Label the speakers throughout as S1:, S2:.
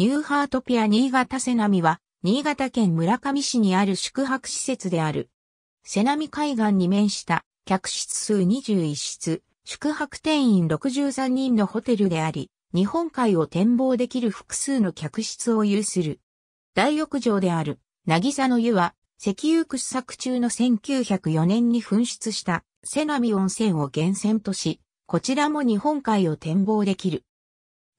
S1: ニューハートピア新潟瀬波は、新潟県村上市にある宿泊施設である。瀬波海岸に面した客室数21室、宿泊定員63人のホテルであり、日本海を展望できる複数の客室を有する。大浴場である、渚の湯は、石油掘削中の1904年に噴出した瀬波温泉を源泉とし、こちらも日本海を展望できる。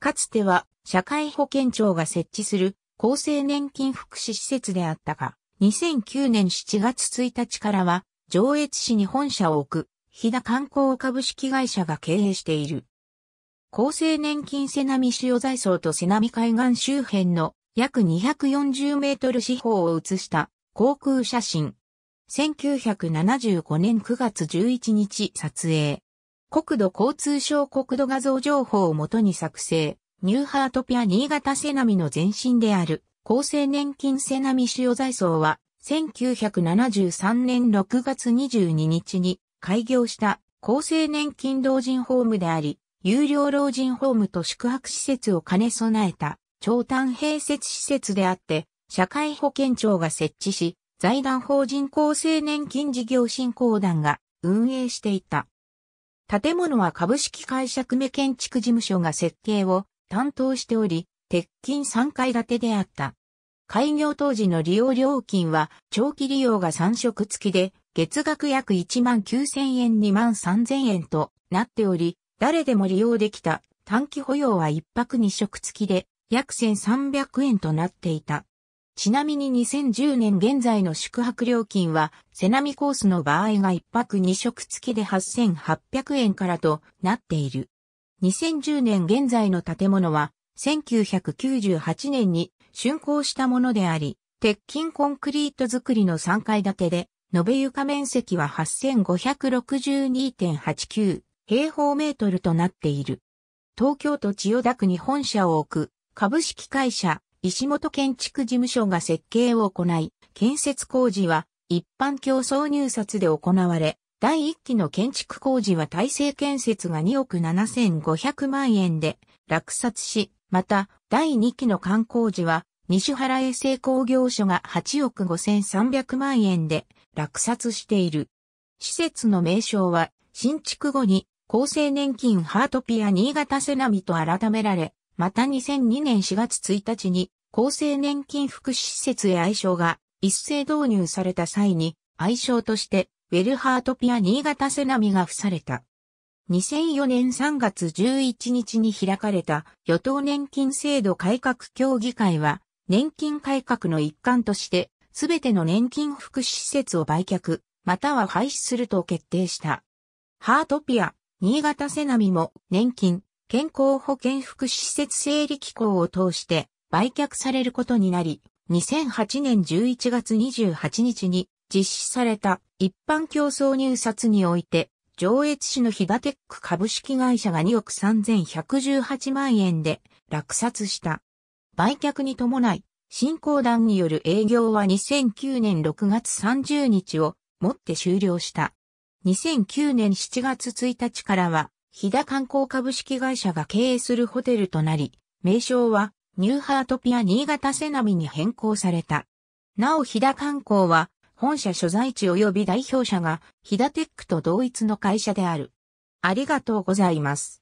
S1: かつては社会保険庁が設置する厚生年金福祉施設であったが、2009年7月1日からは上越市に本社を置く、日田観光株式会社が経営している。厚生年金瀬波塩財層と瀬波海岸周辺の約240メートル四方を写した航空写真。1975年9月11日撮影。国土交通省国土画像情報をもとに作成。ニューハートピア新潟セナミの前身である、厚生年金セナミ主要財層は、1973年6月22日に開業した厚生年金老人ホームであり、有料老人ホームと宿泊施設を兼ね備えた長短併設施設であって、社会保険庁が設置し、財団法人厚生年金事業振興団が運営していた。建物は株式会社久米建築事務所が設計を担当しており、鉄筋3階建てであった。開業当時の利用料金は長期利用が3食付きで月額約1万9000円2万3000円となっており、誰でも利用できた短期保養は1泊2食付きで約1300円となっていた。ちなみに2010年現在の宿泊料金は、セナミコースの場合が1泊2食付きで8800円からとなっている。2010年現在の建物は、1998年に竣工したものであり、鉄筋コンクリート造りの3階建てで、延べ床面積は8562.89平方メートルとなっている。東京都千代田区に本社を置く株式会社石本建築事務所が設計を行い、建設工事は一般競争入札で行われ、第1期の建築工事は大成建設が2億7500万円で落札し、また第2期の観光時は西原衛生工業所が8億5300万円で落札している。施設の名称は新築後に厚生年金ハートピア新潟セナミと改められ、また2002年4月1日に厚生年金福祉施設へ愛称が一斉導入された際に愛称としてウェルハートピア新潟瀬波が付された。2004年3月11日に開かれた与党年金制度改革協議会は、年金改革の一環として、すべての年金福祉施設を売却、または廃止すると決定した。ハートピア、新潟瀬波も年金、健康保険福祉施設整理機構を通して売却されることになり、2008年11月28日に実施された一般競争入札において、上越市のヒダテック株式会社が2億3118万円で落札した。売却に伴い、新興団による営業は2009年6月30日をもって終了した。2009年7月1日からは、ヒダ観光株式会社が経営するホテルとなり、名称はニューハートピア新潟セナビに変更された。なおヒダ観光は本社所在地及び代表者が、ヒダテックと同一の会社である。ありがとうございます。